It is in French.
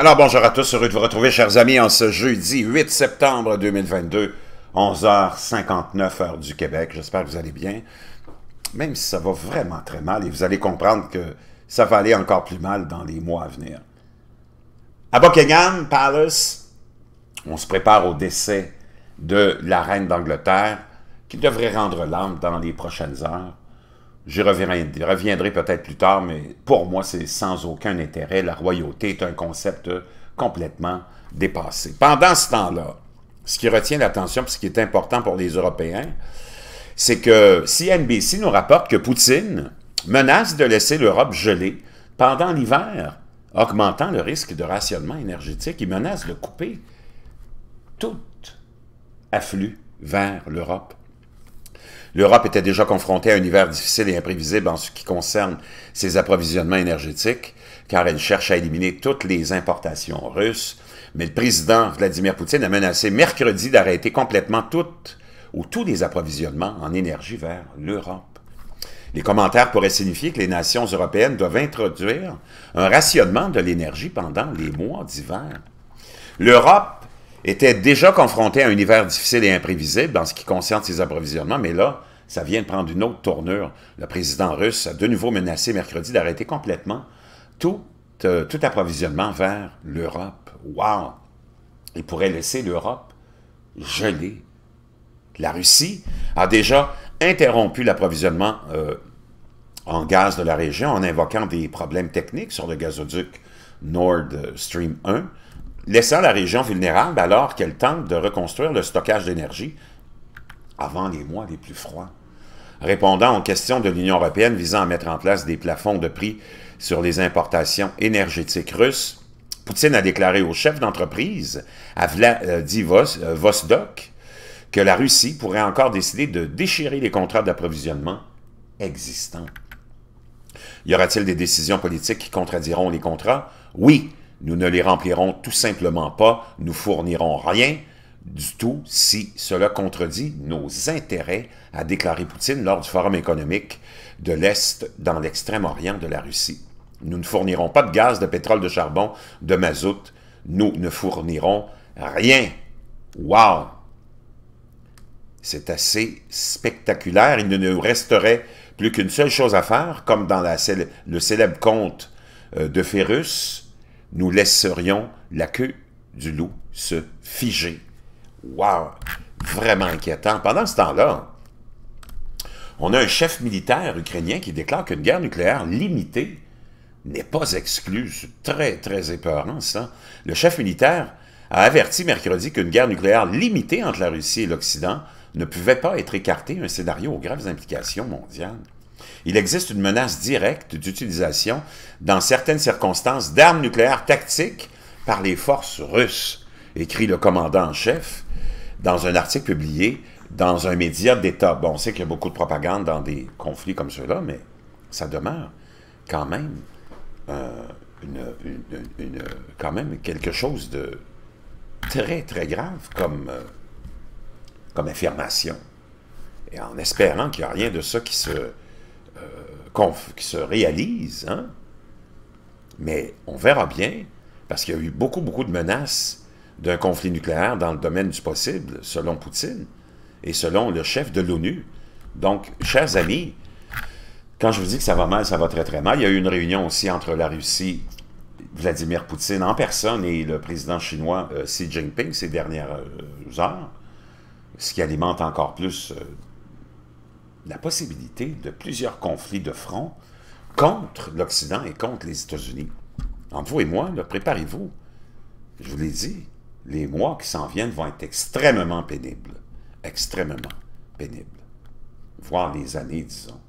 Alors bonjour à tous, heureux de vous retrouver chers amis en ce jeudi 8 septembre 2022, 11h59 heure du Québec. J'espère que vous allez bien, même si ça va vraiment très mal et vous allez comprendre que ça va aller encore plus mal dans les mois à venir. À Buckingham Palace, on se prépare au décès de la reine d'Angleterre qui devrait rendre l'âme dans les prochaines heures. Je reviendrai, peut-être plus tard, mais pour moi, c'est sans aucun intérêt. La royauté est un concept complètement dépassé. Pendant ce temps-là, ce qui retient l'attention, ce qui est important pour les Européens, c'est que CNBC nous rapporte que Poutine menace de laisser l'Europe gelée pendant l'hiver, augmentant le risque de rationnement énergétique. Il menace de couper tout afflux vers l'Europe L'Europe était déjà confrontée à un hiver difficile et imprévisible en ce qui concerne ses approvisionnements énergétiques, car elle cherche à éliminer toutes les importations russes. Mais le président Vladimir Poutine a menacé mercredi d'arrêter complètement toutes ou tous les approvisionnements en énergie vers l'Europe. Les commentaires pourraient signifier que les nations européennes doivent introduire un rationnement de l'énergie pendant les mois d'hiver. L'Europe était déjà confronté à un hiver difficile et imprévisible en ce qui concerne ses approvisionnements, mais là, ça vient de prendre une autre tournure. Le président russe a de nouveau menacé mercredi d'arrêter complètement tout, euh, approvisionnement vers l'Europe. Wow! Il pourrait laisser l'Europe gelée. La Russie a déjà interrompu l'approvisionnement euh, en gaz de la région en invoquant des problèmes techniques sur le gazoduc Nord Stream 1 laissant la région vulnérable alors qu'elle tente de reconstruire le stockage d'énergie avant les mois les plus froids. Répondant aux questions de l'Union européenne visant à mettre en place des plafonds de prix sur les importations énergétiques russes, Poutine a déclaré au chef d'entreprise, à euh, euh, Vostok, que la Russie pourrait encore décider de déchirer les contrats d'approvisionnement existants. Y aura-t-il des décisions politiques qui contradiront les contrats? Oui, nous ne les remplirons tout simplement pas, nous fournirons rien du tout si cela contredit nos intérêts, a déclaré Poutine lors du Forum économique de l'Est dans l'extrême-orient de la Russie. Nous ne fournirons pas de gaz, de pétrole, de charbon, de mazout. Nous ne fournirons rien. Wow! C'est assez spectaculaire. Il ne nous resterait plus qu'une seule chose à faire, comme dans le célèbre conte euh, de Férus nous laisserions la queue du loup se figer. Wow! Vraiment inquiétant. Pendant ce temps-là, on a un chef militaire ukrainien qui déclare qu'une guerre nucléaire limitée n'est pas exclue. C'est très, très épeurant, ça. Le chef militaire a averti mercredi qu'une guerre nucléaire limitée entre la Russie et l'Occident ne pouvait pas être écartée, un scénario aux graves implications mondiales. Il existe une menace directe d'utilisation, dans certaines circonstances, d'armes nucléaires tactiques par les forces russes, écrit le commandant en chef dans un article publié dans un média d'État. Bon, on sait qu'il y a beaucoup de propagande dans des conflits comme ceux-là, mais ça demeure quand même, euh, quelque chose de très, très grave comme, euh, comme affirmation. Et en espérant qu'il n'y a rien de ça qui se, qui se réalise, hein? mais on verra bien, parce qu'il y a eu beaucoup, beaucoup de menaces d'un conflit nucléaire dans le domaine du possible, selon Poutine et selon le chef de l'ONU. Donc, chers amis, quand je vous dis que ça va mal, ça va très très mal. Il y a eu une réunion aussi entre la Russie, Vladimir Poutine en personne et le président chinois euh, Xi Jinping ces dernières euh, heures, ce qui alimente encore plus euh, la possibilité de plusieurs conflits de front contre l'Occident et contre les États-Unis. Entre vous et moi, préparez-vous. Je vous l'ai dit, les mois qui s'en viennent vont être extrêmement pénibles. Extrêmement pénibles. Voire les années, disons.